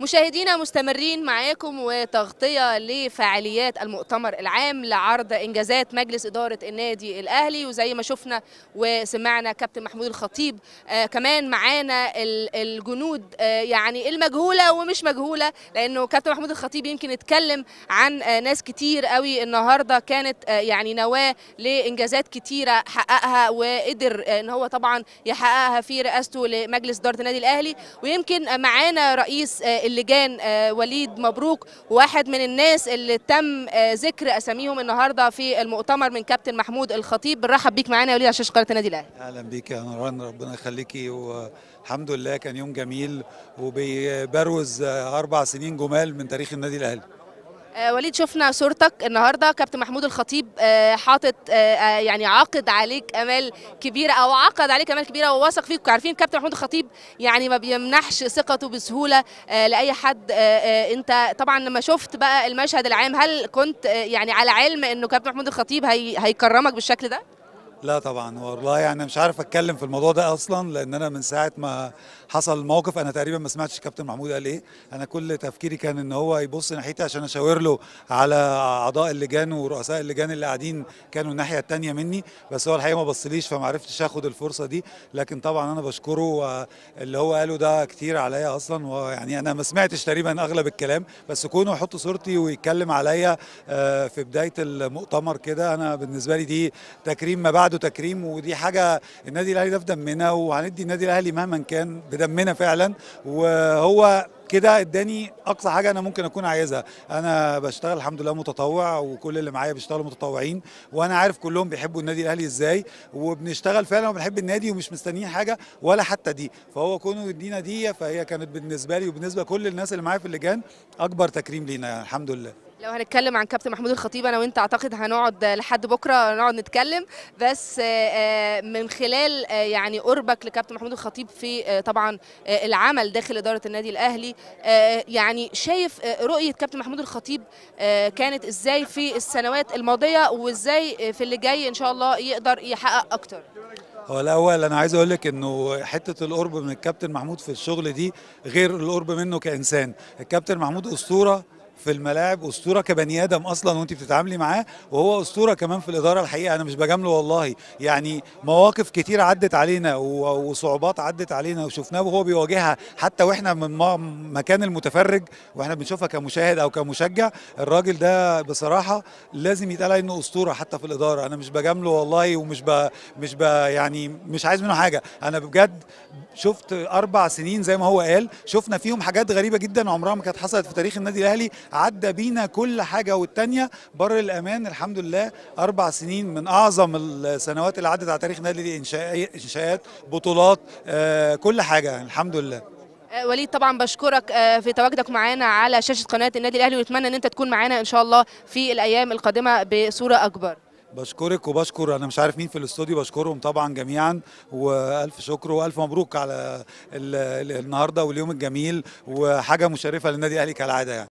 مشاهدينا مستمرين معاكم وتغطية لفعاليات المؤتمر العام لعرض إنجازات مجلس إدارة النادي الأهلي وزي ما شفنا وسمعنا كابتن محمود الخطيب آه كمان معانا الجنود آه يعني المجهولة ومش مجهولة لأنه كابتن محمود الخطيب يمكن اتكلم عن آه ناس كتير قوي النهاردة كانت آه يعني نواة لإنجازات كتيرة حققها وقدر آه إن هو طبعا يحققها في رئاسته لمجلس إدارة النادي الأهلي ويمكن آه، معانا رئيس آه اللجان آه، وليد مبروك واحد من الناس اللي تم آه، ذكر اساميهم النهارده في المؤتمر من كابتن محمود الخطيب بنرحب بيك معانا يا وليد على شاشه قناه النادي الاهلي اهلا بيك يا نوران ربنا يخليكي والحمد لله كان يوم جميل وبيبروز آه، اربع سنين جمال من تاريخ النادي الاهلي آه، وليد شفنا صورتك النهارده كابتن محمود الخطيب آه، حاطط آه، يعني عاقد عليك امال كبيره او عقد عليك امال كبيره وواثق فيك عارفين كابتن محمود الخطيب يعني ما بيمنحش ثقته بسهوله لاي حد انت طبعا لما شفت بقى المشهد العام هل كنت يعني على علم انه كابتن محمود الخطيب هيكرمك بالشكل ده؟ لا طبعا والله يعني مش عارف اتكلم في الموضوع ده اصلا لان انا من ساعه ما حصل الموقف انا تقريبا ما سمعتش كابتن محمود قال ايه انا كل تفكيري كان ان هو يبص ناحيتي عشان اشاور له على اعضاء اللجان ورؤساء اللجان اللي قاعدين كانوا الناحيه الثانيه مني بس هو الحقيقه ما بصليش فما عرفتش اخد الفرصه دي لكن طبعا انا بشكره اللي هو قاله ده كتير عليا اصلا ويعني انا ما سمعتش تقريبا اغلب الكلام بس كونه يحط صورتي ويتكلم عليا آه، في بدايه المؤتمر كده انا بالنسبه لي دي تكريم ما بعد وعد وتكريم ودي حاجه النادي الاهلي ده في دمنا وهندي النادي الاهلي مهما كان بدمنا فعلا وهو كده اداني اقصى حاجه انا ممكن اكون عايزها انا بشتغل الحمد لله متطوع وكل اللي معايا بيشتغلوا متطوعين وانا عارف كلهم بيحبوا النادي الاهلي ازاي وبنشتغل فعلا وبنحب النادي ومش مستنيين حاجه ولا حتى دي فهو كونه يدينا دي فهي كانت بالنسبه لي وبالنسبه لكل الناس اللي معايا في اللجان اكبر تكريم لينا يعني، الحمد لله لو هنتكلم عن كابتن محمود الخطيب انا وانت اعتقد هنقعد لحد بكره نقعد نتكلم بس آه، آه، من خلال آه، يعني قربك لكابتن محمود الخطيب في طبعا العمل داخل اداره النادي الاهلي يعني شايف رؤيه كابتن محمود الخطيب كانت ازاي في السنوات الماضيه وازاي في اللي جاي ان شاء الله يقدر يحقق اكتر هو الاول انا عايز اقول لك انه حته القرب من الكابتن محمود في الشغل دي غير القرب منه كانسان الكابتن محمود اسطوره في الملاعب اسطوره كبني ادم اصلا وانت بتتعاملي معاه وهو اسطوره كمان في الاداره الحقيقه انا مش بجامله والله يعني مواقف كتير عدت علينا وصعوبات عدت علينا وشفناه وهو بيواجهها حتى واحنا من مكان المتفرج واحنا بنشوفها كمشاهد او كمشجع الراجل ده بصراحه لازم يتقال انه اسطوره حتى في الاداره انا مش بجامله والله ومش ب... مش ب... يعني مش عايز منه حاجه انا بجد شفت اربع سنين زي ما هو قال شفنا فيهم حاجات غريبه جدا عمرها ما كانت حصلت في تاريخ النادي الاهلي عدى بينا كل حاجه والتانيه بر الامان الحمد لله اربع سنين من اعظم السنوات اللي عدت على تاريخ نادي الانشاءات بطولات آه، كل حاجه الحمد لله آه، وليد طبعا بشكرك آه، في تواجدك معانا على شاشه قناه النادي الاهلي ونتمنى ان انت تكون معانا ان شاء الله في الايام القادمه بصوره اكبر بشكرك وبشكر انا مش عارف مين في الاستوديو بشكرهم طبعا جميعا والف شكر والف مبروك على النهارده واليوم الجميل وحاجه مشرفه للنادي الاهلي كالعاده يعني